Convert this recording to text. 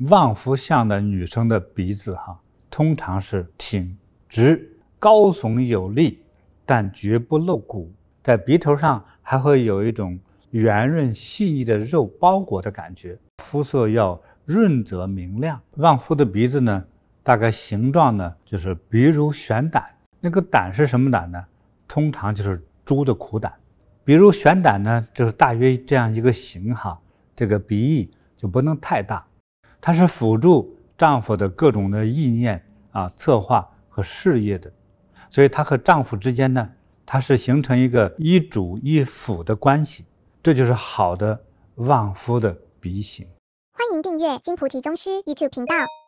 旺夫相的女生的鼻子，哈，通常是挺直、高耸有力，但绝不露骨。在鼻头上还会有一种圆润细腻的肉包裹的感觉。肤色要润泽明亮。旺夫的鼻子呢，大概形状呢，就是鼻如悬胆。那个胆是什么胆呢？通常就是猪的苦胆。鼻如悬胆呢，就是大约这样一个形，哈，这个鼻翼就不能太大。她是辅助丈夫的各种的意念啊、策划和事业的，所以她和丈夫之间呢，她是形成一个一主一辅的关系，这就是好的旺夫的鼻型。欢迎订阅金菩提宗师 YouTube 频道。